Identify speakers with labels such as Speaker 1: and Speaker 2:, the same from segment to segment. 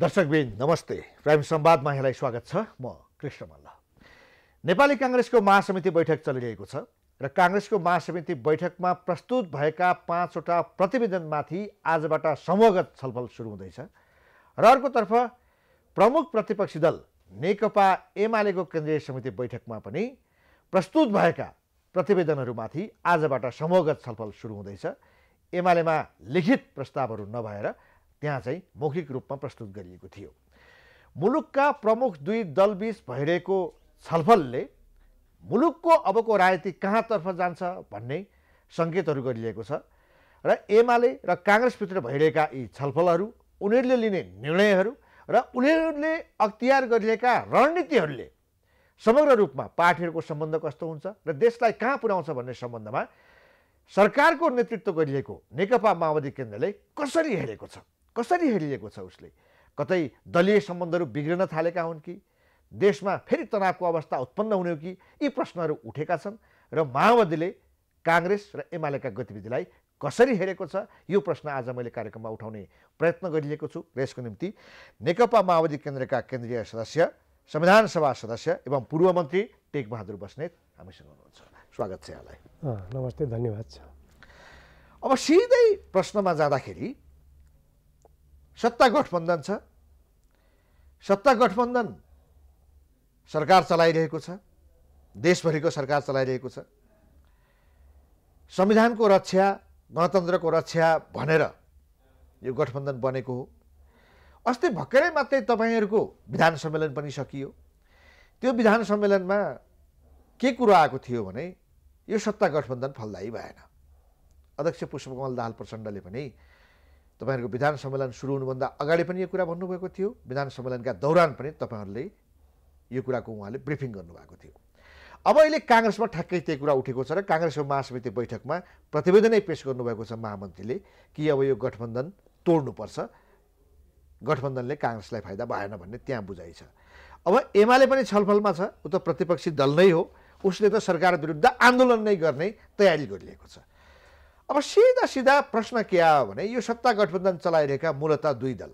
Speaker 1: दर्शकबिन नमस्ते प्राइम संवादमा यहाँलाई स्वागत छ म कृष्ण मल्ल नेपाली काङ्ग्रेसको महासमिति बैठक चलिरहेको छ र काङ्ग्रेसको महासमिति बैठकमा प्रस्तुत भएका पाँचवटा प्रतिवेदनमाथि आजबाट समूहगत छलफल सुरु हुँदैछ र अर्कोतर्फ प्रमुख प्रतिपक्षी दल नेकपा एमालेको केन्द्रीय समिति बैठकमा पनि प्रस्तुत भएका प्रतिवेदनहरूमाथि आजबाट समूहगत छलफल सुरु हुँदैछ एमालेमा लिखित प्रस्तावहरू नभएर त्यहाँ चाहिँ मौखिक रूपमा प्रस्तुत गरिएको थियो मुलुकका प्रमुख दुई दलबीच भइरहेको छलफलले मुलुकको अबको राजनीति कहाँतर्फ जान्छ भन्ने सङ्केतहरू गरिएको छ र एमाले र काङ्ग्रेसभित्र भइरहेका यी छलफलहरू उनीहरूले लिने निर्णयहरू र उनीहरूले अख्तियार गरिएका रणनीतिहरूले समग्र रूपमा पार्टीहरूको सम्बन्ध कस्तो हुन्छ र देशलाई कहाँ पुर्याउँछ भन्ने सम्बन्धमा सरकारको नेतृत्व गरिएको नेकपा माओवादी केन्द्रले कसरी हेरेको छ कसरी हेरिएको छ उसले कतै दलीय सम्बन्धहरू बिग्रिन थालेका हुन् कि देशमा फेरि तनावको अवस्था उत्पन्न हुने हो कि यी प्रश्नहरू उठेका छन् र माओवादीले काङ्ग्रेस र एमालेका गतिविधिलाई कसरी हेरेको छ यो प्रश्न आज मैले कार्यक्रममा उठाउने प्रयत्न गरिएको छु र यसको निम्ति नेकपा माओवादी केन्द्रका केन्द्रीय सदस्य संविधान सभा सदस्य एवं पूर्व मन्त्री टेकबहादुर बस्नेत हामीसँग हुनुहुन्छ स्वागत छ यहाँलाई नमस्ते धन्यवाद छ अब सिधै प्रश्नमा जाँदाखेरि सत्ता गठबन्धन छ सत्ता गठबन्धन सरकार चलाइरहेको छ देशभरिको सरकार चलाइरहेको छ संविधानको रक्षा गणतन्त्रको रक्षा भनेर यो गठबन्धन बनेको हो अस्ति भर्खरै मात्रै तपाईँहरूको विधान सम्मेलन पनि सकियो त्यो विधान सम्मेलनमा के कुरो आएको थियो भने यो सत्ता गठबन्धन फलदायी भएन अध्यक्ष पुष्पकमल दाहाल प्रचण्डले पनि तपाईँहरूको विधान सम्मेलन सुरु हुनुभन्दा अगाडि पनि यो कुरा भन्नुभएको थियो विधान सम्मेलनका दौरान पनि तपाईँहरूले यो कुराको उहाँले ब्रिफिङ गर्नुभएको थियो अब अहिले काङ्ग्रेसमा ठ्याक्कै त्यही कुरा उठेको छ र काङ्ग्रेसको महासमिति बैठकमा प्रतिवेदनै पेस गर्नुभएको छ महामन्त्रीले कि अब यो गठबन्धन तोड्नुपर्छ गठबन्धनले काङ्ग्रेसलाई फाइदा भएन भन्ने त्यहाँ बुझाइ छ अब एमाले पनि छलफलमा छ ऊ त प्रतिपक्षी दल नै हो उसले त सरकार विरुद्ध आन्दोलन नै गर्ने तयारी गरिएको छ अब सिधा सिधा प्रश्न के आयो भने यो सत्ता गठबन्धन चलाइरहेका मूलत दुई दल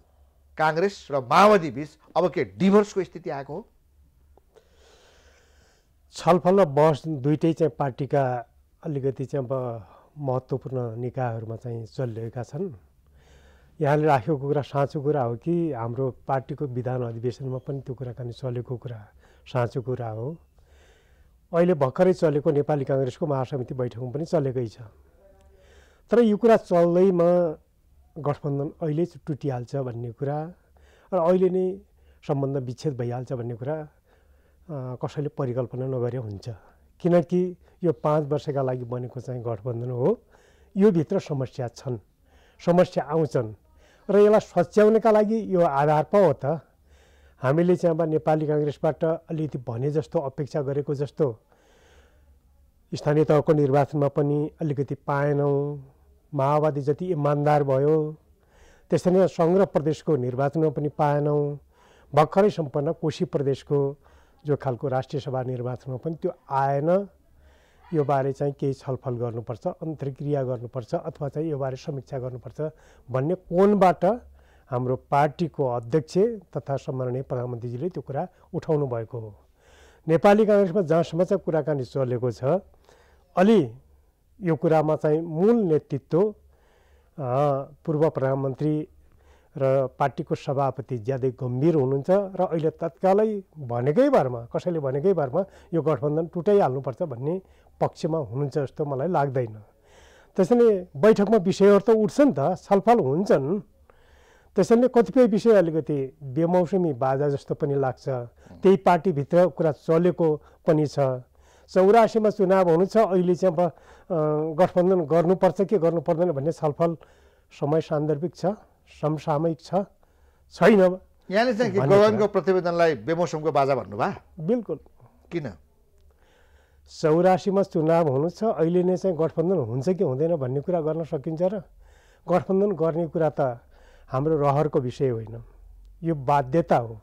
Speaker 1: काङ्ग्रेस र माओवादी बिच अब के डिभोर्सको स्थिति आएको
Speaker 2: हो छलफल र बहस दुइटै चाहिँ पार्टीका अलिकति चाहिँ अब महत्त्वपूर्ण निकायहरूमा चाहिँ चलिरहेका छन् यहाँले राखेको कुरा साँचो कुरा हो कि हाम्रो पार्टीको विधान अधिवेशनमा पनि त्यो कुराकानी चलेको कुरा साँचो कुरा हो अहिले भर्खरै चलेको नेपाली काङ्ग्रेसको महासमिति बैठकमा पनि चलेकै छ तर यो कुरा चल्दैमा गठबन्धन अहिले टुटिहाल्छ भन्ने कुरा र अहिले नै सम्बन्ध विच्छेद भइहाल्छ भन्ने कुरा कसैले परिकल्पना नगरे हुन्छ किनकि यो पाँच वर्षका लागि बनेको चाहिँ गठबन्धन हो यो भित्र समस्या छन् समस्या आउँछन् र यसलाई सच्याउनका लागि यो आधार पो हो त हामीले चाहिँ अब नेपाली काङ्ग्रेसबाट अलिकति भने जस्तो अपेक्षा गरेको जस्तो स्थानीय तहको निर्वाचनमा पनि अलिकति पाएनौँ माओवादी जति इमान्दार भयो त्यसरी नै सङ्ग्रह प्रदेशको निर्वाचनमा पनि पाएनौँ भर्खरै सम्पन्न कोशी प्रदेशको जो खालको राष्ट्रिय सभा निर्वाचनमा पनि त्यो आएन यो बारे चाहिँ केही छलफल गर्नुपर्छ अन्तर्क्रिया गर्नुपर्छ अथवा चाहिँ यो बारे समीक्षा गर्नुपर्छ भन्ने कोणबाट हाम्रो पार्टीको अध्यक्ष तथा सम्माननीय प्रधानमन्त्रीजीले त्यो कुरा उठाउनु भएको हो नेपाली काङ्ग्रेसमा जहाँसम्म चाहिँ कुराकानी चलेको छ अलि यो कुरामा चाहिँ मूल नेतृत्व पूर्व प्रधानमन्त्री र पार्टीको सभापति ज्यादै गम्भीर हुनुहुन्छ र अहिले तत्कालै भनेकै भरमा कसैले भनेकै भरमा यो गठबन्धन टुटाइहाल्नुपर्छ भन्ने पक्षमा हुनुहुन्छ जस्तो मलाई लाग्दैन त्यसैले बैठकमा विषयहरू त उठ्छन् त छलफल हुन्छन् त्यसैले कतिपय विषय अलिकति बेमौसमी बाजा जस्तो पनि लाग्छ त्यही पार्टीभित्र कुरा चलेको पनि छ चौरासीमा चुनाव हुनु छ अहिले चाहिँ अब गठबन्धन गर्नुपर्छ कि गर्नु पर्दैन भन्ने छलफल समय सान्दर्भिक छ समसामयिक छैन यहाँले चाहिँ गगनको
Speaker 1: प्रतिवेदनलाई बेमौसमको बाजा भन्नुभयो बिल्कुल किन
Speaker 2: चौरासीमा चुनाव हुनु छ अहिले नै चाहिँ गठबन्धन हुन्छ कि हुँदैन भन्ने कुरा गर्न सकिन्छ र गठबन्धन गर्ने कुरा त हाम्रो रहरको विषय होइन यो बाध्यता हो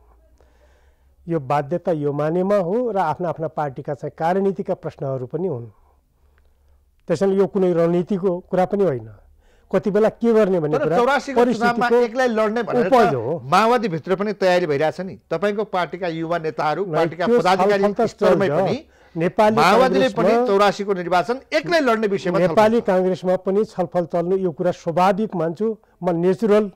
Speaker 2: यो बाध्यता यो मानेमा हो र आफ्ना आफ्ना पार्टीका चाहिँ कार्यनीतिका प्रश्नहरू पनि हुन् त्यसैले यो कुनै रणनीतिको कुरा पनि होइन कति बेला के गर्ने भन्ने
Speaker 1: माओवादीभित्र पनि तयारी भइरहेछ नि तपाईँको पार्टीका युवा नेताहरू नेपाली चौरासीको निर्वाचन एक्लै लड्ने विषयमा नेपाली
Speaker 2: काङ्ग्रेसमा पनि छलफल चल्नु यो कुरा स्वाभाविक मान्छु म नेचुरल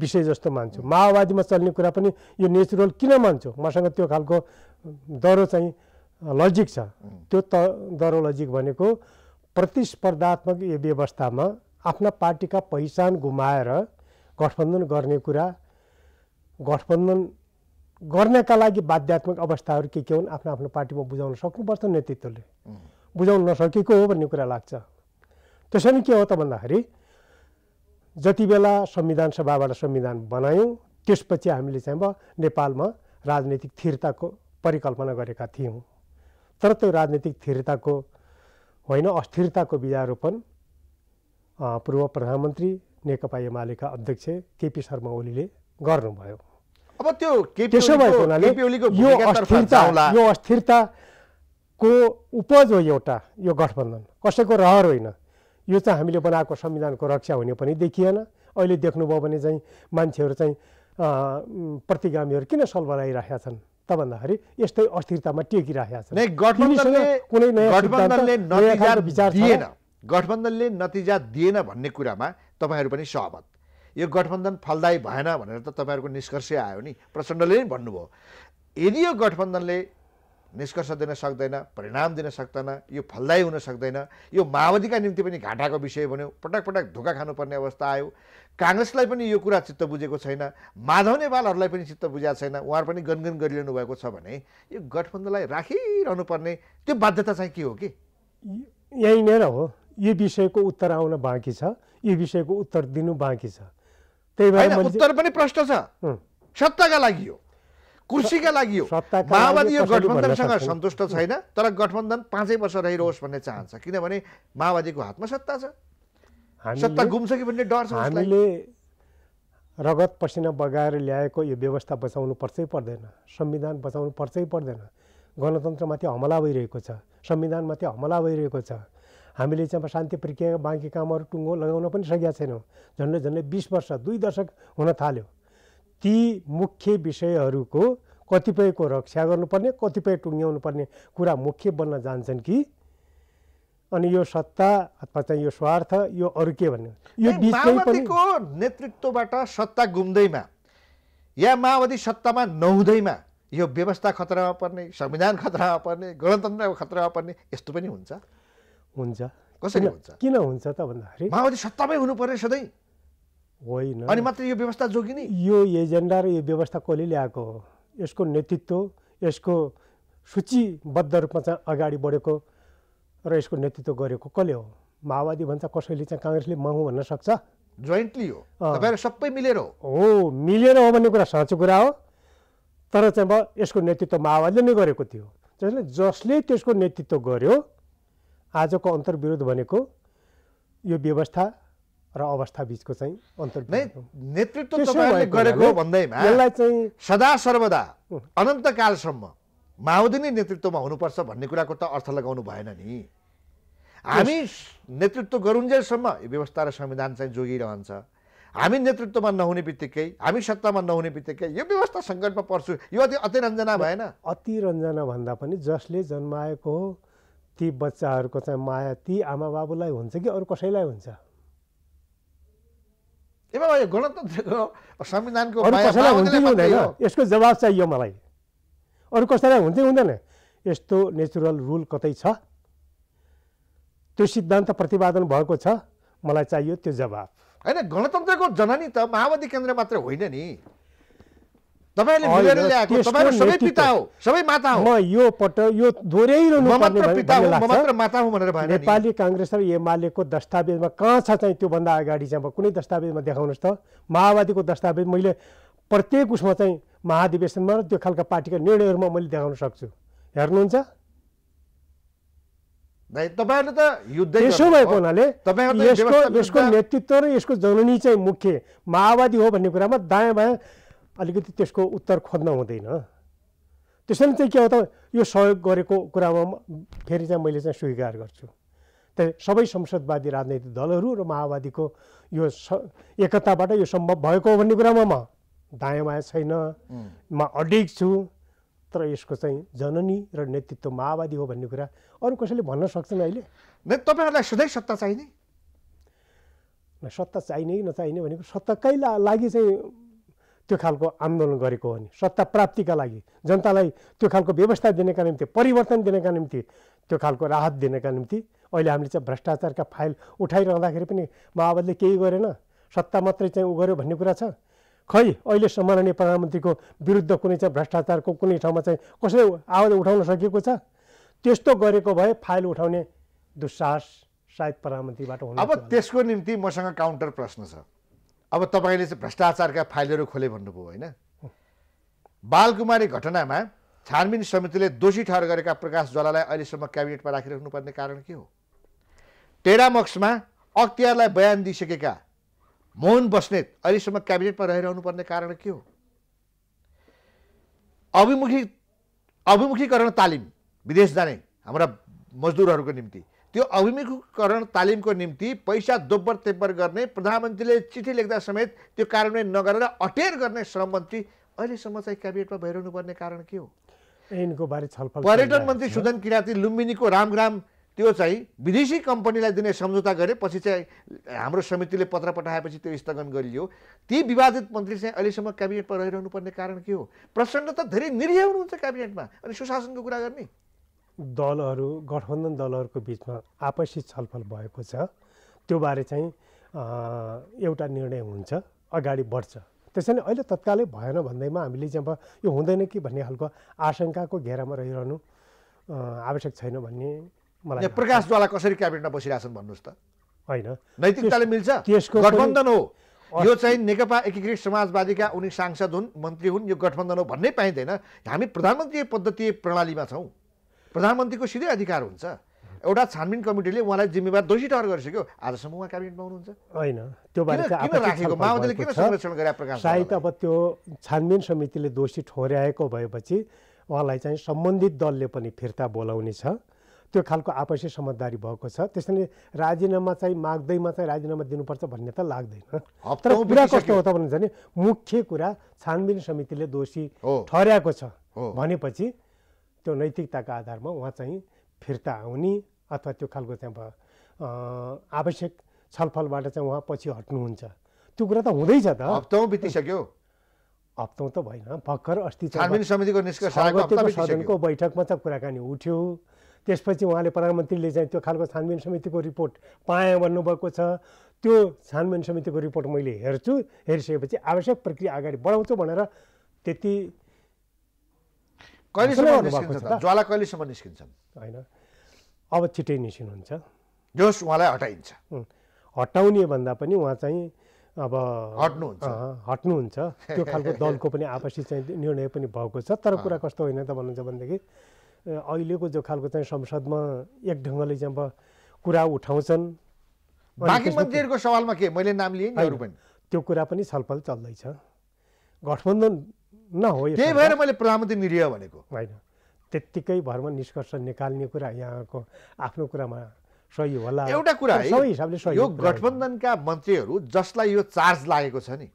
Speaker 2: विषय जस्तो मान्छु माओवादीमा चल्ने कुरा पनि यो नेचुरल किन मान्छु मसँग त्यो खालको दरो चाहिँ लजिक छ त्यो त दरो लजिक भनेको प्रतिस्पर्धात्मक यो व्यवस्थामा आफ्ना पार्टीका पहिचान गुमाएर गठबन्धन गर्ने कुरा गठबन्धन गर्नका लागि बाध्यात्मक अवस्थाहरू के के हुन् आफ्नो आफ्नो पार्टीमा बुझाउन सक्नुपर्छ नेतृत्वले बुझाउन नसकेको हो भन्ने कुरा लाग्छ त्यसरी के हो त भन्दाखेरि जति बेला संविधान सभाबाट संविधान बनायौँ त्यसपछि हामीले चाहिँ अब नेपालमा राजनैतिक स्थिरताको परिकल्पना गरेका थियौँ तर त्यो राजनैतिक स्थिरताको होइन अस्थिरताको बिजारोपण पूर्व प्रधानमन्त्री नेकपा एमालेका अध्यक्ष केपी शर्मा ओलीले गर्नुभयो अब
Speaker 1: त्यो त्यसो भएको हुनाले यो अस्थिरता
Speaker 2: यो अस्थिरताको उपज हो एउटा यो गठबन्धन कसैको रहर होइन यो चाहिँ हामीले बनाएको संविधानको रक्षा हुने पनि देखिएन अहिले देख्नुभयो भने चाहिँ मान्छेहरू चाहिँ प्रतिगामीहरू किन सलबलाइरहेका छन् त भन्दाखेरि यस्तै अस्थिरतामा टेकिरहेका छन् कुनै
Speaker 1: गठबन्धनले नतिजा दिएन भन्ने कुरामा तपाईँहरू पनि सहमत यो गठबन्धन फलदायी भएन भनेर त तपाईँहरूको निष्कर्ष आयो नि प्रचण्डले नै भन्नुभयो यदि यो गठबन्धनले निष्कर्ष दिन सक्दैन परिणाम दिन सक्दैन यो फलदायी हुन सक्दैन यो माओवादीका निम्ति पनि घाटाको विषय बन्यो पटक पटक धोका खानुपर्ने अवस्था आयो काङ्ग्रेसलाई पनि यो कुरा चित्त बुझेको छैन माधव नेपालहरूलाई पनि चित्त बुझाएको छैन उहाँहरू पनि गनगन गरिरहनु भएको छ भने यो गठबन्धनलाई राखिरहनु पर्ने त्यो बाध्यता चाहिँ के हो कि
Speaker 2: नै हो यो विषयको उत्तर आउन बाँकी छ यो विषयको उत्तर दिनु बाँकी छ त्यही भएर उत्तर
Speaker 1: पनि प्रश्न छ
Speaker 2: सत्ताका लागि हो कुर्सीका लागि हो
Speaker 1: माओवादी यो गठबन्धनसँग सन्तुष्ट छैन तर गठबन्धन पाँचै वर्ष रहिरहोस् भन्ने चाहन्छ किनभने
Speaker 2: माओवादीको हातमा
Speaker 1: सत्ता छ सत्ता गुम्छ कि भन्ने डर छ हामीले
Speaker 2: रगत पसिना बगाएर ल्याएको यो व्यवस्था बचाउनु पर्छै पर्दैन संविधान बचाउनु पर्छै पर्दैन गणतन्त्रमाथि हमला भइरहेको छ संविधानमाथि हमला भइरहेको छ हामीले चाहिँ शान्ति प्रक्रिया बाँकी कामहरू टुङ्गो लगाउन पनि सकेका छैनौँ झन्डै झन्डै बिस वर्ष दुई दशक हुन थाल्यो ती मुख्य विषयहरूको कतिपयको रक्षा गर्नुपर्ने कतिपय टुङ्ग्याउनु पर्ने कुरा मुख्य बन्न जान्छन् कि अनि यो सत्ता अथवा चाहिँ यो स्वार्थ यो अरू के भन्ने यो माओवादीको
Speaker 1: नेतृत्वबाट सत्ता गुम्दैमा या माओवादी सत्तामा नहुँदैमा यो व्यवस्था खतरामा पर्ने संविधान खतरामा पर्ने गणतन्त्र खतरामा पर्ने यस्तो पनि हुन्छ
Speaker 2: हुन्छ कसरी हुन्छ किन हुन्छ त भन्दाखेरि माओवादी
Speaker 1: सत्तामै हुनु पर्ने सधैँ
Speaker 2: होइन अनि मात्र यो व्यवस्था जोगिने यो एजेन्डा र यो व्यवस्था कसले ल्याएको हो यसको नेतृत्व यसको सूचीबद्ध रूपमा चाहिँ अगाडि बढेको र यसको नेतृत्व गरेको कसले हो माओवादी भन्छ कसैले चाहिँ काङ्ग्रेसले म हुँ भन्न सक्छ जोइन्टली हो सबै मिलेर हो हो मिलेर हो भन्ने कुरा साँचो कुरा हो तर चाहिँ अब यसको नेतृत्व माओवादीले नै गरेको थियो जसले जसले त्यसको नेतृत्व गर्यो आजको अन्तर्विरोध भनेको यो व्यवस्था र अवस्था बिचको चाहिँ अन्तर
Speaker 1: नेतृत्व गरेको भन्दैमा यसलाई चाहिँ
Speaker 2: सदा सर्वदा
Speaker 1: अनन्त कालसम्म माओवादी नै नेतृत्वमा हुनुपर्छ भन्ने कुराको त अर्थ लगाउनु भएन नि हामी नेतृत्व गरुन्जेलसम्म यो व्यवस्था र संविधान चाहिँ जोगिरहन्छ हामी नेतृत्वमा नहुने बित्तिकै हामी सत्तामा नहुने बित्तिकै यो व्यवस्था सङ्कटमा पर्छु यो अति अतिरञ्जना भएन
Speaker 2: अतिरञ्जना भन्दा पनि जसले जन्माएको हो ती बच्चाहरूको चाहिँ माया ती आमा बाबुलाई हुन्छ कि अरू कसैलाई हुन्छ यो
Speaker 1: गणतन्त्रको संविधानको
Speaker 2: यसको जवाब चाहियो मलाई अरू कसैलाई हुन्थ्यो हुँदैन यस्तो नेचुरल रुल कतै छ त्यो सिद्धान्त प्रतिपादन भएको छ मलाई चाहियो त्यो जवाब होइन गणतन्त्रको जननी त माओवादी केन्द्र मात्र होइन नि तपाईँले मिलेर ल्याएको सबै पिता हो सबै माता हो म यो पट यो दोहोऱ्याइरहनु नेपाली काङ्ग्रेस र एमालेको दस्तावेजमा कहाँ छ चाहिँ त्योभन्दा अगाडि चाहिँ अब कुनै दस्तावेजमा देखाउनुहोस् त माओवादीको दस्तावेज मैले प्रत्येक उसमा चाहिँ महाधिवेशनमा र त्यो खालका पार्टीका निर्णयहरूमा मैले देखाउन सक्छु हेर्नुहुन्छ
Speaker 1: तपाईँहरूले त युद्ध यसको यसको
Speaker 2: नेतृत्व र यसको जननी चाहिँ मुख्य माओवादी हो भन्ने कुरामा दायाँ बायाँ अलिकति त्यसको उत्तर खोज्न हुँदैन त्यसैले चाहिँ के हो त यो सहयोग गरेको कुरामा फेरि चाहिँ मैले चाहिँ स्वीकार गर्छु त सबै संसदवादी राजनैतिक दलहरू र माओवादीको यो स एकताबाट यो सम्भव भएको हो भन्ने कुरामा म दायाँ बायाँ छैन म अडिग छु तर यसको चाहिँ जननी र नेतृत्व माओवादी हो भन्ने कुरा अरू कसैले भन्न सक्छन् अहिले तपाईँहरूलाई सधैँ सत्ता चाहिने सत्ता चाहिने कि नचाहिने भनेको सत्ताकै लागि चाहिँ त्यो खालको आन्दोलन गरेको हो नि सत्ता प्राप्तिका लागि जनतालाई त्यो खालको व्यवस्था दिनका निम्ति परिवर्तन दिनका निम्ति त्यो खालको राहत दिनका निम्ति अहिले हामीले चाहिँ भ्रष्टाचारका फाइल उठाइरहँदाखेरि पनि माओवादीले केही गरेन सत्ता मात्रै चाहिँ उ गर्यो भन्ने कुरा छ खै अहिले सम्माननीय प्रधानमन्त्रीको विरुद्ध कुनै चाहिँ भ्रष्टाचारको कुनै ठाउँमा चाहिँ कसैले आवाज उठाउन सकेको छ त्यस्तो गरेको भए फाइल उठाउने दुस्साहस सायद प्रधानमन्त्रीबाट अब
Speaker 1: त्यसको निम्ति मसँग काउन्टर प्रश्न छ अब तपाईँले चाहिँ भ्रष्टाचारका फाइलहरू खोले भन्नुभयो होइन बालकुमारी घटनामा छानबिन समितिले दोषी ठहर गरेका प्रकाश ज्वालालाई अहिलेसम्म क्याबिनेटमा राखिराख्नुपर्ने कारण के हो टेडामक्समा अख्तियारलाई बयान दिइसकेका मोहन बस्नेत अहिलेसम्म क्याबिनेटमा रहिरहनु रहिरहनुपर्ने कारण के हो अभिमुखी अभिमुखीकरण तालिम विदेश जाने हाम्रा मजदुरहरूको निम्ति त्यो अभिमुखीकरण तालिमको निम्ति पैसा दोब्बर तेब्बर गर्ने प्रधानमन्त्रीले चिठी लेख्दा समेत त्यो कार्यान्वयन नगरेर अटेर गर्ने श्रम मन्त्री अहिलेसम्म चाहिँ क्याबिनेटमा भइरहनु पर्ने कारण के हो
Speaker 2: यिनको बारे छलफल पर्यटन मन्त्री
Speaker 1: सुदन किराँती लुम्बिनीको रामग्राम त्यो चाहिँ विदेशी कम्पनीलाई दिने सम्झौता गरे पछि चाहिँ हाम्रो समितिले पत्र पठाएपछि त्यो स्थगन गरियो ती विवादित मन्त्री चाहिँ अहिलेसम्म क्याबिनेटमा रहिरहनु पर्ने कारण के हो प्रचण्ड त धेरै निरीह हुनुहुन्छ क्याबिनेटमा अनि सुशासनको कुरा गर्ने
Speaker 2: दलहरू गठबन्धन दलहरूको बिचमा आपसी छलफल भएको छ त्योबारे चाहिँ एउटा निर्णय हुन्छ अगाडि बढ्छ त्यसैले अहिले तत्कालै भएन भन्दैमा हामीले चाहिँ अब यो हुँदैन कि भन्ने खालको आशङ्काको घेरामा रहिरहनु आवश्यक छैन भन्ने मलाई
Speaker 1: प्रकाश ज्वाला कसरी क्याबिनेटमा बसिरहेछन् भन्नुहोस् त
Speaker 2: होइन नैतिकताले मिल्छ त्यसको गठबन्धन हो यो चाहिँ नेकपा
Speaker 1: एकीकृत समाजवादीका उनी सांसद हुन् मन्त्री हुन् यो गठबन्धन हो भन्नै पाइँदैन हामी प्रधानमन्त्री पद्धति प्रणालीमा छौँ प्रधानमन्त्रीको सिधै अधिकार हुन्छ एउटा छानबिन कमिटीले उहाँलाई जिम्मेवार दोषी ठहर गरिसक्यो आजसम्म उहाँ क्याबिनेटमा हुनुहुन्छ
Speaker 2: होइन त्यो राखेको माओवादीले किन संरक्षण गरे प्रकाश सायद अब त्यो छानबिन समितिले दोषी ठोर्याएको भएपछि उहाँलाई चाहिँ सम्बन्धित दलले पनि फिर्ता बोलाउने छ त्यो खालको आपसी समझदारी भएको छ त्यसैले राजीनामा चाहिँ माग्दैमा चाहिँ राजीनामा दिनुपर्छ भन्ने त लाग्दैन तर कुरा कस्तो हो त भन्नुहुन्छ भने मुख्य कुरा छानबिन समितिले दोषी ठहर्याएको छ भनेपछि त्यो नैतिकताको आधारमा उहाँ चाहिँ फिर्ता आउने अथवा त्यो खालको चाहिँ अब आवश्यक छलफलबाट चाहिँ उहाँ पछि हट्नुहुन्छ त्यो कुरा त हुँदैछ त हप्ताउँ बितिसक्यो हप्ताउँ त भएन भर्खर अस्ति समितिको सदनको बैठकमा त कुराकानी उठ्यो त्यसपछि उहाँले प्रधानमन्त्रीले चाहिँ त्यो खालको छानबिन समितिको रिपोर्ट पाएँ भन्नुभएको छ त्यो छानबिन समितिको रिपोर्ट मैले हेर्छु हेरिसकेपछि आवश्यक प्रक्रिया अगाडि बढाउँछु भनेर त्यति कहिलेसम्म निस्किन्छ
Speaker 1: ज्वाला कहिलेसम्म निस्किन्छन् होइन
Speaker 2: अब छिट्टै निस्किनुहुन्छ जोस उहाँलाई हटाइन्छ हटाउने भन्दा पनि उहाँ चाहिँ अब हट्नुहुन्छ हट्नुहुन्छ त्यो खालको दलको पनि आपसी चाहिँ निर्णय पनि भएको छ तर कुरा कस्तो होइन त भन्नुहुन्छ भनेदेखि अहिलेको जो खालको चाहिँ संसदमा एक ढङ्गले चाहिँ अब कुरा उठाउँछन्
Speaker 1: सवालमा के मैले नाम लिएँ
Speaker 2: त्यो कुरा पनि छलफल चल्दैछ गठबन्धन नहो त्यही भएर मैले प्रधानमन्त्री निरीह भनेको होइन त्यत्तिकै भरमा निष्कर्ष निकाल्ने कुरा यहाँको आफ्नो कुरामा सही होला एउटा कुरा हिसाबले सही यो
Speaker 1: गठबन्धनका मन्त्रीहरू जसलाई यो चार्ज लागेको छ नि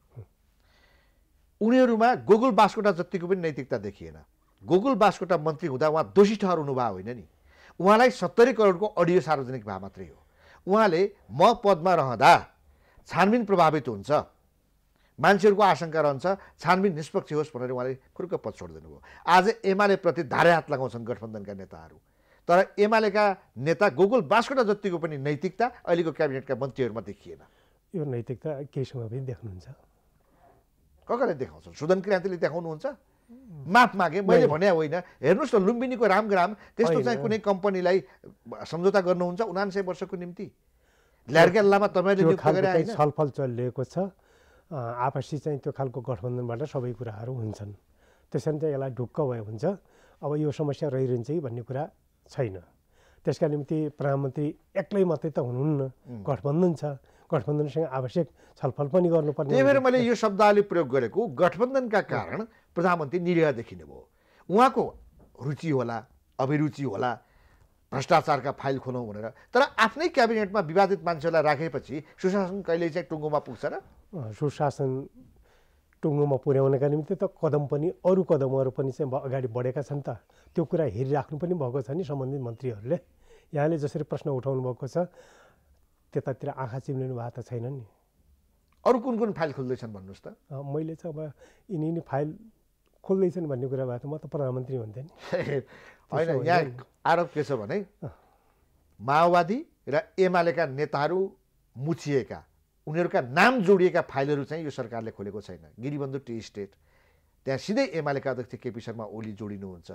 Speaker 1: उनीहरूमा गोगुल बास्कोटा जतिको पनि नैतिकता देखिएन गोगुल बास्कोटा मन्त्री हुँदा उहाँ दोषी ठहर हुनुभएको होइन नि उहाँलाई सत्तरी करोडको अडियो सार्वजनिक भए मात्रै हो उहाँले म पदमा रहँदा छानबिन प्रभावित हुन्छ मान्छेहरूको आशंका रहन्छ छानबिन निष्पक्ष होस् भनेर उहाँले खुर्क पद छोडिदिनु भयो आज एमालेप्रति धारे हात लगाउँछन् गठबन्धनका नेताहरू तर एमालेका नेता गोकुल बास्कोटा जतिको पनि नैतिकता अहिलेको क्याबिनेटका मन्त्रीहरूमा देखिएन
Speaker 2: यो नैतिकता केही समय पनि देख्नुहुन्छ
Speaker 1: कसले देखाउँछन् सुदन क्रान्तिले देखाउनुहुन्छ माफ मागेँ मैले भने होइन हेर्नुहोस् न लुम्बिनीको रामग्राम त्यस्तो चाहिँ कुनै कम्पनीलाई सम्झौता गर्नुहुन्छ उनान्सय वर्षको
Speaker 2: निम्ति ल्यार्गेल्लामा तपाईँले छलफल चलिरहेको छ आपसी चाहिँ त्यो खालको गठबन्धनबाट सबै कुराहरू हुन्छन् त्यसरी चाहिँ यसलाई ढुक्क भए हुन्छ अब यो समस्या रहिरहन्छ कि भन्ने कुरा छैन त्यसका निम्ति प्रधानमन्त्री एक्लै मात्रै त हुनुहुन्न गठबन्धन छ गठबन्धनसँग आवश्यक छलफल पनि गर्नुपर्ने त्यही भएर मैले यो
Speaker 1: शब्द शब्दले प्रयोग गरेको गठबन्धनका कारण प्रधानमन्त्री निरीह देखिने भयो उहाँको रुचि होला अभिरुचि होला भ्रष्टाचारका फाइल खोलौँ भनेर तर आफ्नै क्याबिनेटमा विवादित मान्छेहरूलाई राखेपछि सुशासन कहिले चाहिँ टुङ्गोमा पुग्छ र
Speaker 2: सुशासन टुङ्गोमा पुर्याउनका निम्ति त कदम पनि अरू कदमहरू पनि चाहिँ अगाडि बढेका छन् त त्यो कुरा हेरिराख्नु पनि भएको छ नि सम्बन्धित मन्त्रीहरूले यहाँले जसरी प्रश्न उठाउनु भएको छ त्यतातिर आँखा चिम्लिनु भएको त छैन नि अरू कुन कुन फाइल खोल्दैछन् भन्नुहोस् त मैले चाहिँ अब यिनी यिनी फाइल खोल्दैछन् भन्ने कुरा भए त म त प्रधानमन्त्री हुन्थेँ नि होइन यहाँ
Speaker 1: आरोप के छ भने माओवादी र एमालेका नेताहरू मुछिएका उनीहरूका नाम जोडिएका फाइलहरू चाहिँ यो सरकारले खोलेको छैन गिरिबन्धु टी स्टेट त्यहाँ सिधै एमालेका अध्यक्ष केपी शर्मा ओली जोडिनुहुन्छ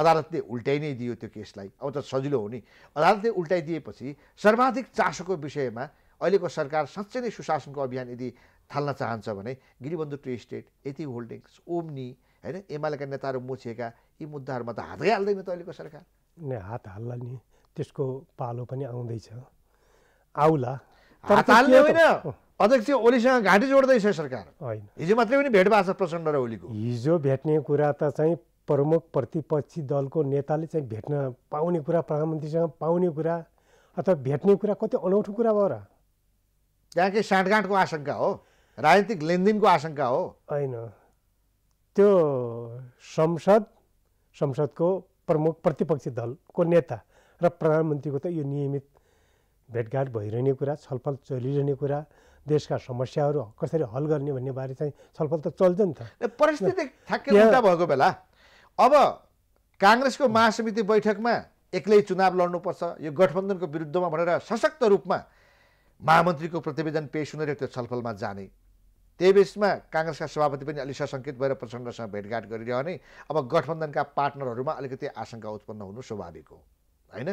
Speaker 1: अदालतले उल्टाइ नै दियो त्यो केसलाई अब त सजिलो हो नि अदालतले उल्टाइदिएपछि सर्वाधिक चासोको विषयमा अहिलेको सरकार साँच्चै नै सुशासनको अभियान यदि थाल्न चाहन्छ भने गिरीबन्धु टु स्टेट यति होल्डिङ्स ओम्नी होइन एमालेका नेताहरू मुछिएका यी मुद्दाहरूमा त हातै हाल्दैन त अहिलेको सरकार
Speaker 2: हात हाल्ला नि त्यसको पालो पनि आउँदैछ आउला हाताल्ने होइन अध्यक्ष ओलीसँग घाँटी जोड्दैछ सरकार होइन हिजो मात्रै पनि भेट भएको छ प्रचण्ड र ओलीको हिजो भेट्ने कुरा त चाहिँ प्रमुख प्रतिपक्षी दलको नेताले चाहिँ भेट्न पाउने कुरा प्रधानमन्त्रीसँग पाउने कुरा अथवा भेट्ने कुरा कति अनौठो कुरा भयो र त्यहाँ केही साँठगाँठको आशंका हो राजनीतिक लेनदेनको आशंका हो होइन त्यो संसद संसदको प्रमुख प्रतिपक्षी दलको नेता र प्रधानमन्त्रीको त यो नियमित भेटघाट भइरहने कुरा छलफल चलिरहने कुरा देशका समस्याहरू कसरी हल गर्ने भन्ने बारे चाहिँ छलफल त चल्छ त परिस्थिति भएको बेला अब
Speaker 1: काङ्ग्रेसको महासमिति बैठकमा एक्लै चुनाव लड्नुपर्छ यो गठबन्धनको विरुद्धमा भनेर सशक्त रूपमा महामन्त्रीको प्रतिवेदन पेस हुने त्यो छलफलमा जाने त्यही बिचमा काङ्ग्रेसका सभापति पनि अलि सशङ्कित भएर प्रचण्डसँग भेटघाट गरिरहने अब गठबन्धनका पार्टनरहरूमा अलिकति आशंका उत्पन्न हुनु स्वाभाविक हो होइन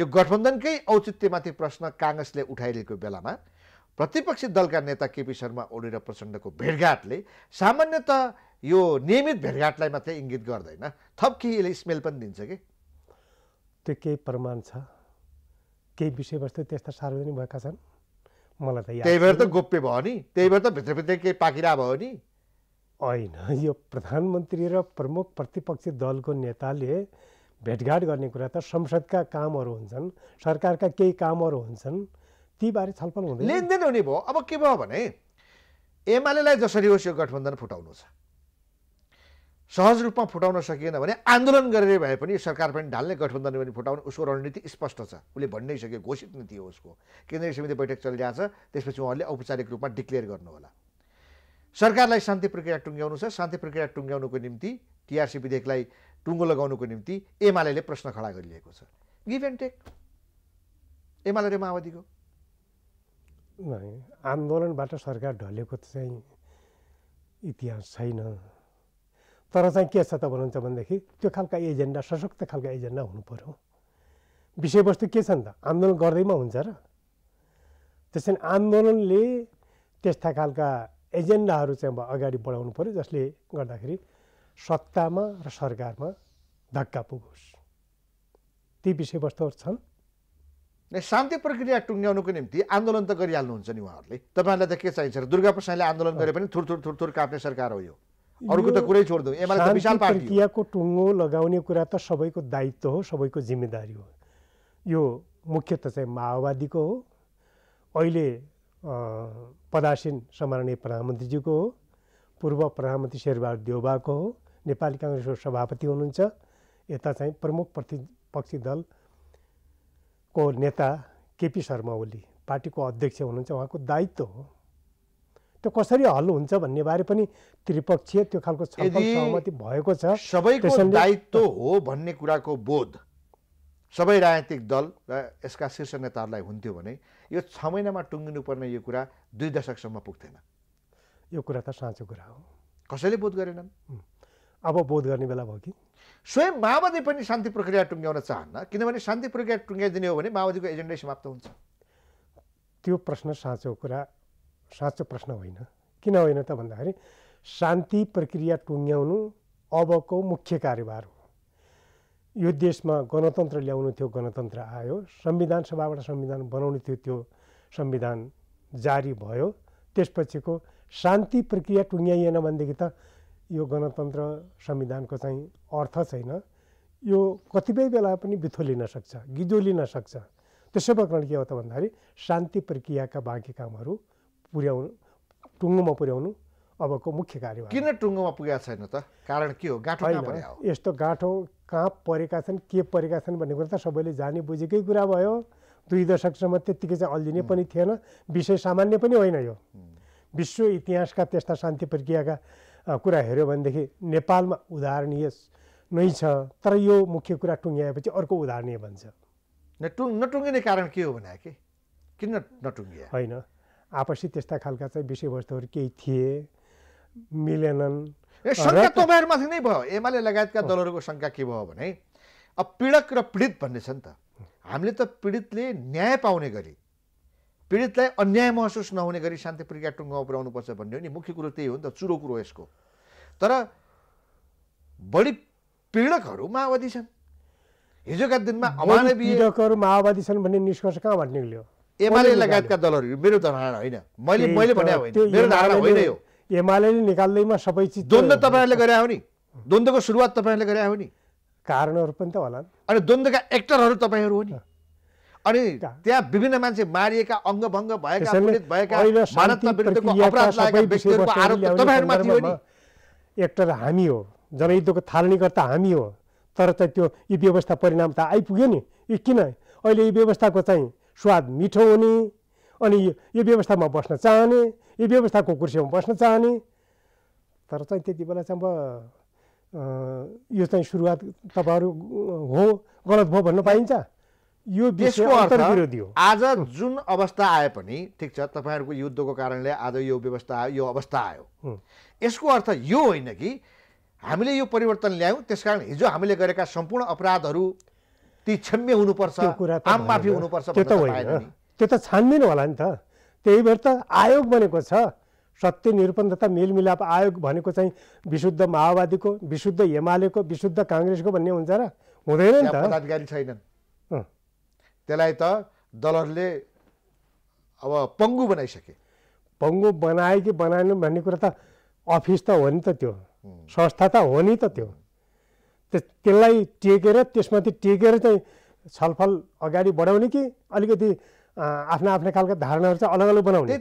Speaker 1: यो गठबन्धनकै औचित्यमाथि प्रश्न काङ्ग्रेसले उठाइरहेको बेलामा प्रतिपक्षी दलका नेता केपी शर्मा ओली र प्रचण्डको भेटघाटले सामान्यत यो नियमित भेटघाटलाई मात्रै इङ्गित गर्दैन थप केही यसले स्मेल
Speaker 2: पनि दिन्छ कि त्यो केही प्रमाण छ केही विषयवस्तु त्यस्ता सार्वजनिक भएका छन् मलाई त त्यही भएर त
Speaker 1: गोप्य भयो नि त्यही भएर त भित्रभित्र केही पाकिरा भयो नि
Speaker 2: होइन यो प्रधानमन्त्री र प्रमुख प्रतिपक्षी दलको नेताले भेटघाट गर्ने कुरा त संसदका कामहरू हुन्छन् सरकारका केही कामहरू हुन्छन् तीबारे छलफल हुँदैन
Speaker 1: लेनदेन हुने भयो अब के भयो भने एमालेलाई जसरी होस् यो गठबन्धन फुटाउनु छ सहज रूपमा फुटाउन सकिएन भने आन्दोलन गरेर भए पनि सरकार पनि ढाल्ने गठबन्धन पनि फुटाउने उसको रणनीति स्पष्ट छ उसले भन्नै सक्यो घोषित नीति हो उसको केन्द्रीय समिति बैठक चलिरहेछ त्यसपछि उहाँले औपचारिक रूपमा डिक्लेयर गर्नुहोला सरकारलाई शान्ति प्रक्रिया टुङ्ग्याउनु छ शान्ति प्रक्रिया टुङ्ग्याउनुको निम्ति टिआरसी विधेयकलाई टुङ्गो लगाउनुको निम्ति एमाले प्रश्न खडा गरिएको छ गिभ एन्ड टेक एमाले र माओवादीको
Speaker 2: आन्दोलनबाट सरकार ढलेको चाहिँ इतिहास छैन तर चाहिँ के छ त भन्नुहुन्छ भनेदेखि त्यो खालका एजेन्डा सशक्त खालका एजेन्डा हुनु पऱ्यो विषयवस्तु के छ नि त आन्दोलन गर्दैमा हुन्छ र त्यसरी आन्दोलनले त्यस्ता खालका एजेन्डाहरू चाहिँ अब अगाडि बढाउनु पऱ्यो जसले गर्दाखेरि सत्तामा र सरकारमा धक्का पुगोस् ती विषयवस्तुहरू छन् शान्ति प्रक्रिया
Speaker 1: टुङ्ग्याउनुको निम्ति आन्दोलन त गरिहाल्नुहुन्छ नि उहाँहरूले तपाईँहरूलाई त के चाहिन्छ दुर्गा प्रसादले आन्दोलन गरे पनि थुरथुर थुरथुर काट्ने सरकार हो यो
Speaker 2: अरूको त कुरै छोड्दो
Speaker 1: विशाल प्रक्रियाको
Speaker 2: टुङ्गो लगाउने कुरा त सबैको दायित्व हो सबैको जिम्मेदारी हो यो मुख्य त चाहिँ माओवादीको हो अहिले पदासीन सम्माननीय प्रधानमन्त्रीजीको हो पूर्व प्रधानमन्त्री शेरबहादुर देउबाको हो नेपाली काङ्ग्रेसको सभापति हुनुहुन्छ यता चाहिँ प्रमुख प्रतिपक्षी दलको नेता केपी शर्मा ओली पार्टीको अध्यक्ष हुनुहुन्छ उहाँको दायित्व हो त्यो कसरी हल हुन्छ भन्ने बारे पनि त्रिपक्षीय त्यो खालको सहमति भएको छ सबैको दायित्व हो भन्ने
Speaker 1: कुराको बोध सबै राजनीतिक दल र यसका शीर्ष नेताहरूलाई हुन्थ्यो भने यो छ महिनामा टुङ्गिनुपर्ने यो कुरा दुई दशकसम्म पुग्थेन
Speaker 2: यो कुरा त साँचो कुरा हो कसैले बोध गरेनन् अब बोध गर्ने बेला भयो कि स्वयं माओवादी
Speaker 1: पनि शान्ति प्रक्रिया टुङ्ग्याउन चाहन्न किनभने शान्ति प्रक्रिया टुङ्ग्याइदिने हो भने माओवादीको एजेन्डै समाप्त हुन्छ
Speaker 2: त्यो प्रश्न साँचो कुरा साँचो प्रश्न होइन किन होइन त भन्दाखेरि शान्ति प्रक्रिया टुङ्ग्याउनु अबको मुख्य कार्यभार हो यो देशमा गणतन्त्र ल्याउनु थियो गणतन्त्र आयो संविधान सभाबाट संविधान बनाउनु थियो त्यो संविधान जारी भयो त्यसपछिको शान्ति प्रक्रिया टुङ्ग्याइएन भनेदेखि त यो गणतन्त्र संविधानको चाहिँ अर्थ छैन यो कतिपय बेला पनि बिथोलिन सक्छ गिजोलिन सक्छ त्यसो प्रकरण के हो त भन्दाखेरि शान्ति प्रक्रियाका बाँकी कामहरू पुर्याउनु टुङ्गोमा पुर्याउनु अबको मुख्य कार्य हो
Speaker 1: किन टुङ्गोमा पुगेको छैन त कारण के हो गाँठो
Speaker 2: यस्तो गाँठो कहाँ परेका छन् के परेका छन् भन्ने कुरा त सबैले जाने बुझेकै कुरा भयो दुई दशकसम्म त्यत्तिकै चाहिँ अल्झिने पनि थिएन विषय सामान्य पनि होइन यो विश्व इतिहासका त्यस्ता शान्ति प्रक्रियाका कुरा हेऱ्यो भनेदेखि नेपालमा उदाहरणीय नै छ तर यो मुख्य कुरा टुङ्ग्याएपछि अर्को उदाहरणीय भन्छ नटुङ नटुङ्गिने कारण के हो भने कि किन नटुङ्गिए होइन आपसी त्यस्ता खालका चाहिँ विषयवस्तुहरू केही थिए मिलेनन् शङ्का
Speaker 1: तपाईँहरूमाथि नै भयो एमाले लगायतका दलहरूको शङ्का के भयो भने अब पीडक र पीडित भन्ने छ नि त हामीले त पीडितले न्याय पाउने गरी पीडितलाई अन्याय महसुस नहुने गरी शान्ति प्रक्रिया टुङ्गोमा पुर्याउनुपर्छ भन्ने हो नि मुख्य कुरो त्यही हो नि त चुरो कुरो यसको तर बढी पीडकहरू माओवादी छन् हिजोका दिनमा अमानवीय
Speaker 2: माओवादी छन् भन्ने निष्कर्ष कहाँ भन्ने निक्ल्यो एमाले लगायतका
Speaker 1: दलहरू मेरो धारणा होइन मैले मैले भने मेरो धारणा होइन यो
Speaker 2: एमाले निकाल्दैमा सबै चिज द्वन्द तपाईँहरूले गरे हो नि द्वन्द्वको सुरुवात तपाईँहरूले गरे हो नि कारणहरू
Speaker 1: पनि त होला अनि द्वन्द्वका एक्टरहरू तपाईँहरू हो नि अनि त्यहाँ विभिन्न मान्छे मारिएका अङ्गभङ्ग भएका भएका
Speaker 2: एक्टर हामी हो जनयुद्धको थालनीकर्ता हामी हो तर चाहिँ त्यो यी व्यवस्था परिणाम त आइपुग्यो नि यो किन अहिले यो व्यवस्थाको चाहिँ स्वाद मिठो हुने अनि यो व्यवस्थामा बस्न चाहने यो व्यवस्थाको कुर्सीमा बस्न चाहने तर चाहिँ त्यति बेला चाहिँ अब यो चाहिँ सुरुवात तपाईँहरू हो गलत भयो भन्न पाइन्छ यो विरोधी हो आज जुन
Speaker 1: अवस्था आए पनि ठिक छ तपाईँहरूको युद्धको कारणले आज यो व्यवस्था आयो यो अवस्था आयो यसको अर्थ यो होइन कि हामीले यो परिवर्तन ल्यायौँ त्यसकारण हिजो हामीले गरेका सम्पूर्ण अपराधहरू ती क्षम्य हुनुपर्छ आम माफी हुनुपर्छ त्यो त होइन
Speaker 2: त्यो त छानबिन होला नि त त्यही भएर त आयोग बनेको छ सत्य निरूपण तथा मेलमिलाप आयोग भनेको चाहिँ विशुद्ध माओवादीको विशुद्ध एमालेको विशुद्ध काङ्ग्रेसको भन्ने हुन्छ र हुँदैन नि त
Speaker 1: पदाधिकारी छैनन् त्यसलाई त दलहरूले
Speaker 2: अब पङ्गु बनाइसके पङ्गु बनाए कि बनाएन भन्ने कुरा त अफिस त हो नि त त्यो संस्था त हो नि त त्यो त्यसलाई टेकेर त्यसमाथि टेकेर चाहिँ छलफल अगाडि बढाउने कि अलिकति आफ्ना आफ्ना खालका धारणाहरू चाहिँ अलग अलग बनाउने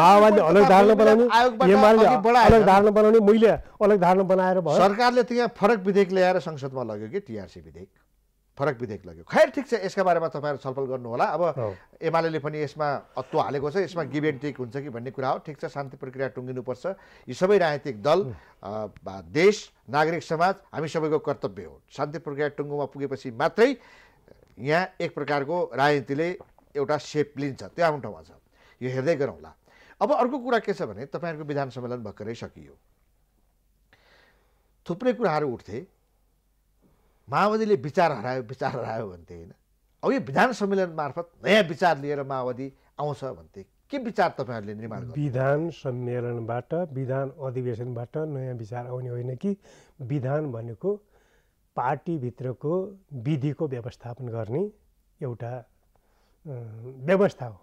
Speaker 2: माओवादीले अलग धारणा बनाउने एमाले अलग धारणा बनाउने मैले अलग धारणा बनाएर भयो
Speaker 1: सरकारले त्यहाँ फरक विधेयक ल्याएर संसदमा लग्यो कि टिआरसी विधेयक फरक विधेयक लग्यो खैर ठिक छ यसका बारेमा तपाईँहरू छलफल गर्नुहोला अब एमाले पनि यसमा अत्तो हालेको छ यसमा गिभ एन्ड टेक हुन्छ कि भन्ने कुरा हो ठिक छ शान्ति प्रक्रिया टुङ्गिनुपर्छ यी सबै राजनीतिक दल देश नागरिक समाज हामी सबैको कर्तव्य हो शान्ति प्रक्रिया टुङ्गोमा पुगेपछि मात्रै यहाँ एक प्रकारको राजनीतिले एउटा सेप लिन्छ त्यो आफ्नो ठाउँमा छ यो हेर्दै गरौँला अब अर्को कुरा के छ भने तपाईँहरूको विधान सम्मेलन भर्खरै सकियो थुप्रै कुराहरू उठ्थे माओवादीले विचार हरायो विचार हरायो भन्थे होइन अब यो विधान सम्मेलन मार्फत नयाँ विचार लिएर माओवादी आउँछ भन्थे के विचार तपाईँहरूले निर्माण
Speaker 2: विधान सम्मेलनबाट विधान अधिवेशनबाट नयाँ विचार आउने होइन कि विधान भनेको पार्टीभित्रको विधिको व्यवस्थापन गर्ने एउटा व्यवस्था हो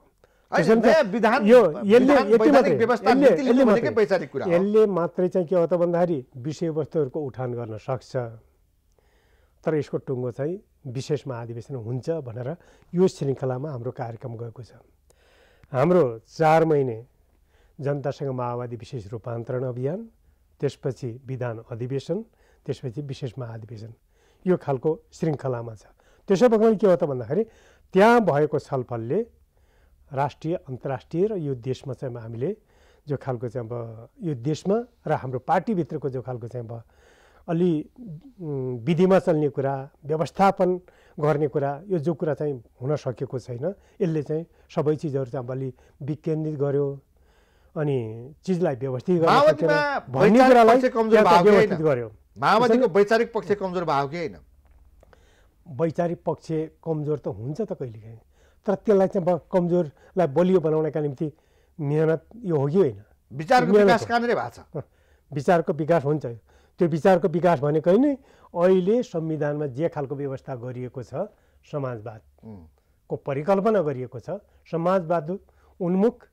Speaker 2: यसले मात्रै चाहिँ के हो त भन्दाखेरि विषयवस्तुहरूको उठान गर्न सक्छ तर यसको टुङ्गो चाहिँ विशेष महाधिवेशन हुन्छ भनेर यो श्रृङ्खलामा हाम्रो कार्यक्रम गएको छ हाम्रो चार महिने जनतासँग माओवादी विशेष रूपान्तरण अभियान त्यसपछि विधान अधिवेशन त्यसपछि विशेष महाधिवेशन यो खालको श्रृङ्खलामा छ त्यसो भएको के हो त भन्दाखेरि त्यहाँ भएको छलफलले राष्ट्रिय अन्तर्राष्ट्रिय र यो देशमा चाहिँ हामीले जो खालको चाहिँ अब यो देशमा र हाम्रो पार्टीभित्रको जो खालको चाहिँ अब अलि विधिमा चल्ने कुरा व्यवस्थापन गर्ने कुरा यो जो कुरा चाहिँ हुन सकेको छैन यसले चाहिँ सबै चिजहरू चाहिँ अलि विकेन्द्रित गर्यो अनि चिजलाई व्यवस्थित गर्यो माओवादीको
Speaker 1: वैचारिक पक्ष कमजोर भयो कि
Speaker 2: वैचारिक पक्ष कमजोर त हुन्छ त कहिलेकाहीँ तर त्यसलाई चाहिँ कमजोरलाई बलियो बनाउनका निम्ति मेहनत यो हो कि होइन विचारको विकास विचारको विकास हुन्छ त्यो विचारको विकास भनेकै नै अहिले संविधानमा जे खालको व्यवस्था गरिएको छ समाजवादको परिकल्पना गरिएको छ समाजवाद उन्मुख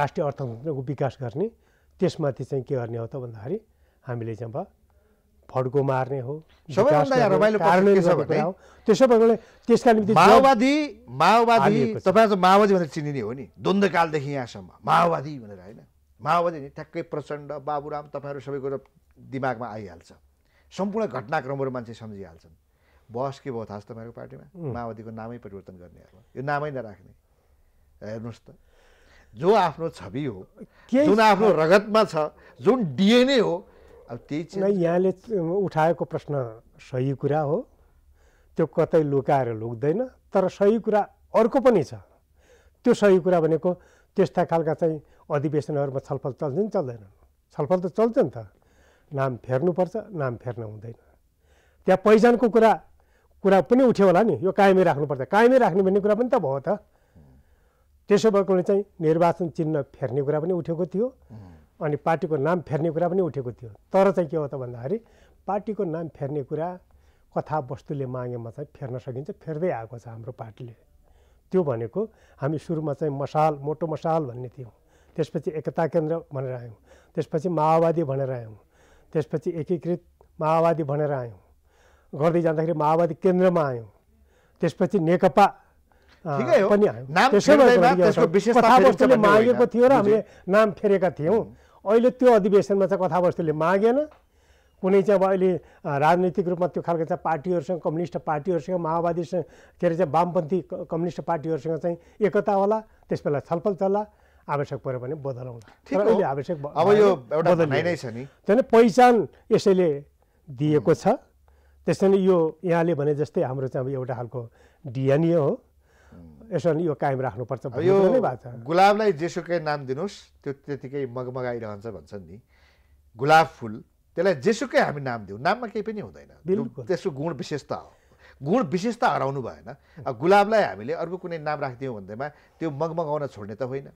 Speaker 2: राष्ट्रिय अर्थतन्त्रको विकास गर्ने त्यसमाथि चाहिँ के गर्ने हो त भन्दाखेरि हामीले चाहिँ अब फड्को मार्ने हो त्यो भए त्यसका निम्ति माओवादी माओवादी तपाईँ
Speaker 1: माओवादी भनेर चिनिने हो नि द्वन्द्वकालदेखि यहाँसम्म माओवादी भनेर होइन माओवादी ठ्याक्कै प्रचण्ड बाबुराम तपाईँहरू सबैको दिमागमा आइहाल्छ सम्पूर्ण घटनाक्रमहरू मान्छे सम्झिहाल्छन् बहस के भयो थाहा छ तपाईँहरूको पार्टीमा माओवादीको नामै परिवर्तन गर्ने यो नामै नराख्ने हेर्नुहोस् त जो आफ्नो छवि हो जुन आफ्नो रगतमा छ
Speaker 2: जुन डिएनए हो अब त्यही चाहिँ यहाँले उठाएको प्रश्न सही कुरा हो त्यो कतै लुकाएर लुक्दैन तर सही कुरा अर्को पनि छ त्यो सही कुरा भनेको त्यस्ता खालका चाहिँ अधिवेशनहरूमा छलफल चल्छ नि चल्दैन छलफल त चल्छ नि त नाम फेर्नुपर्छ नाम फेर्न हुँदैन त्यहाँ पहिचानको कुरा कुरा पनि उठ्यो होला नि यो कायमै राख्नुपर्छ कायमै राख्ने भन्ने कुरा पनि त भयो त त्यसो भएको चाहिँ निर्वाचन चिन्ह फेर्ने कुरा पनि उठेको थियो अनि पार्टीको नाम फेर्ने कुरा पनि उठेको थियो तर चाहिँ के हो त भन्दाखेरि पार्टीको नाम फेर्ने कुरा कथावस्तुले मागेमा चाहिँ फेर्न सकिन्छ फेर्दै आएको छ हाम्रो पार्टीले त्यो भनेको हामी सुरुमा चाहिँ मसाल मोटो मसाल भन्ने थियौँ त्यसपछि एकता केन्द्र भनेर आयौँ त्यसपछि माओवादी भनेर आयौँ त्यसपछि एकीकृत माओवादी भनेर आयौँ गर्दै जाँदाखेरि माओवादी केन्द्रमा आयौँ त्यसपछि नेकपा पनि कथावस्तुले मागेको थियो र हामीले नाम फेरेका थियौँ अहिले त्यो अधिवेशनमा चाहिँ कथावस्तुले मागेन कुनै चाहिँ अब अहिले राजनीतिक रूपमा त्यो खालको चाहिँ पार्टीहरूसँग कम्युनिस्ट पार्टीहरूसँग माओवादीसँग के अरे चाहिँ वामपन्थी कम्युनिस्ट पार्टीहरूसँग चाहिँ एकता होला त्यस बेला छलफल चल्ला आवश्यक पऱ्यो भने बदलाउँला तर अहिले आवश्यक अब यो एउटा नै छ नि त्यहाँदेखि पहिचान यसैले दिएको छ त्यसैले यो यहाँले भने जस्तै हाम्रो चाहिँ एउटा खालको डिएनए हो यसरी यो कायम राख्नुपर्छ यो
Speaker 1: गुलाबलाई जेसुकै नाम दिनुहोस् त्यो त्यतिकै मगमगाइरहन्छ भन्छन् नि गुलाब फुल त्यसलाई जेसुकै हामी नाम दिउँ नाममा केही पनि हुँदैन त्यसको गुण विशेषता हो गुण विशेषता हराउनु भएन गुलाबलाई हामीले अर्को कुनै नाम राखिदियौँ भन्दैमा त्यो मगमगाउन छोड्ने त होइन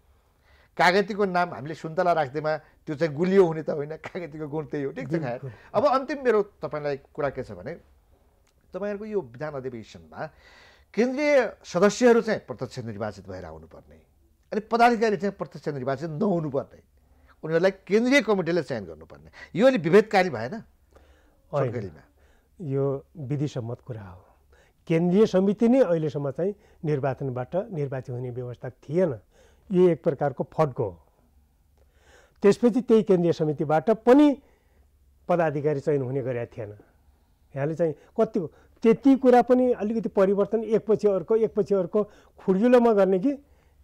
Speaker 1: कागतीको नाम हामीले सुन्तला राख्दैमा त्यो चाहिँ गुलियो हुने त होइन कागतीको गुण त्यही हो ठिक छ खाएर अब अन्तिम मेरो तपाईँलाई कुरा के छ भने तपाईँहरूको यो विधान अधिवेशनमा केन्द्रीय सदस्यहरू चाहिँ प्रत्यक्ष निर्वाचित भएर आउनुपर्ने अनि पदाधिकारी चाहिँ प्रत्यक्ष निर्वाचित नहुनुपर्ने उनीहरूलाई केन्द्रीय कमिटीले
Speaker 2: चयन गर्नुपर्ने यो अलिक विभेदकारी भएन यो विधिसम्मत कुरा हो केन्द्रीय समिति नै अहिलेसम्म चाहिँ निर्वाचनबाट निर्वाचित हुने व्यवस्था थिएन यो एक प्रकारको फड्को हो त्यसपछि त्यही केन्द्रीय समितिबाट पनि पदाधिकारी चयन हुने गरेका थिएन यहाँले चाहिँ कति त्यति कुरा पनि अलिकति परिवर्तन एकपछि अर्को एकपछि अर्को खुडिलोमा गर्ने कि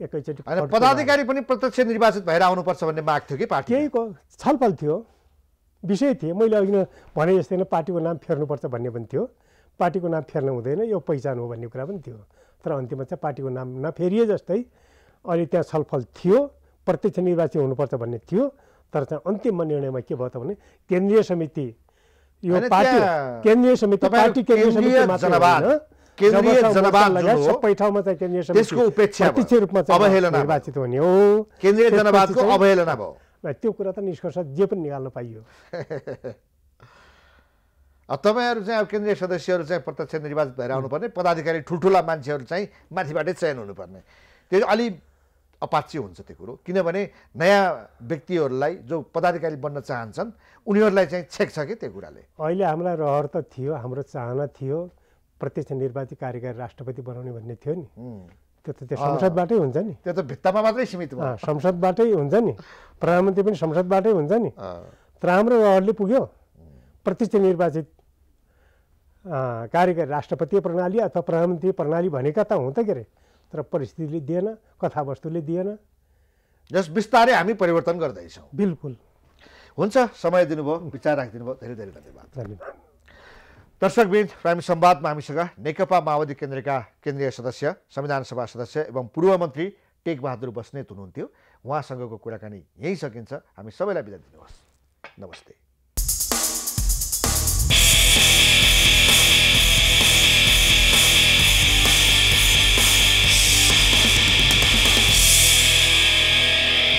Speaker 2: एकैचोटि पदाधिकारी पनि प्रत्यक्ष निर्वाचित भएर आउनुपर्छ भन्ने माग थियो कि पार्टी त्यहीको छलफल थियो विषय थिए मैले अघि नै भने जस्तै नै पार्टीको नाम फेर्नुपर्छ भन्ने पनि थियो पार्टीको नाम फेर्नु हुँदैन यो पहिचान हो भन्ने कुरा पनि थियो तर अन्तिममा चाहिँ पार्टीको नाम नफेरिए जस्तै अहिले त्यहाँ छलफल थियो प्रत्यक्ष निर्वाचित हुनुपर्छ भन्ने थियो तर चाहिँ अन्तिममा निर्णयमा के भयो त भने केन्द्रीय समिति यो पार्टी केन्द्रीय समिति पार्टी केन्द्रीय समिति सबै ठाउँमा त्यो कुरा त निष्कर्ष जे पनि निकाल्न पाइयो तपाईँहरू चाहिँ अब केन्द्रीय सदस्यहरू
Speaker 1: चाहिँ प्रत्यक्ष निर्वाचित भएर आउनुपर्ने पदाधिकारी ठुल्ठुला मान्छेहरू चाहिँ माथिबाटै चयन हुनुपर्ने त्यो अलि अपाच्य हुन्छ त्यो कुरो किनभने नयाँ व्यक्तिहरूलाई जो पदाधिकारी बन्न चाहन्छन् उनीहरूलाई चाहिँ छेक्छ कि त्यो कुराले
Speaker 2: अहिले हामीलाई रहर त थियो हाम्रो चाहना थियो प्रत्यक्ष निर्वाचित कार्यकारी राष्ट्रपति बनाउने भन्ने थियो नि त्यो त त्यो संसदबाटै हुन्छ नि त्यो त भित्तामा मात्रै सीमित भयो संसदबाटै हुन्छ नि प्रधानमन्त्री पनि संसदबाटै हुन्छ नि तर हाम्रो रहरले पुग्यो प्रत्यक्ष निर्वाचित कार्यकारी राष्ट्रपति प्रणाली अथवा प्रधानमन्त्री प्रणाली भनेका त हुँ त के अरे तर परिस्थितिले दिएन कथावस्तुले दिएन
Speaker 1: जस बिस्तारै हामी परिवर्तन गर्दैछौँ बिल्कुल हुन्छ समय दिनुभयो विचार राखिदिनु भयो धेरै धेरै धन्यवाद धन्यवाद दर्शकविद प्रामी संवादमा हामीसँग नेकपा माओवादी केन्द्रका केन्द्रीय सदस्य संविधान सभा सदस्य एवं पूर्व मन्त्री टेकबहादुर बस्नेत हुनुहुन्थ्यो उहाँसँगको कुराकानी यहीँ सकिन्छ हामी सबैलाई बिदा दिनुहोस् नमस्ते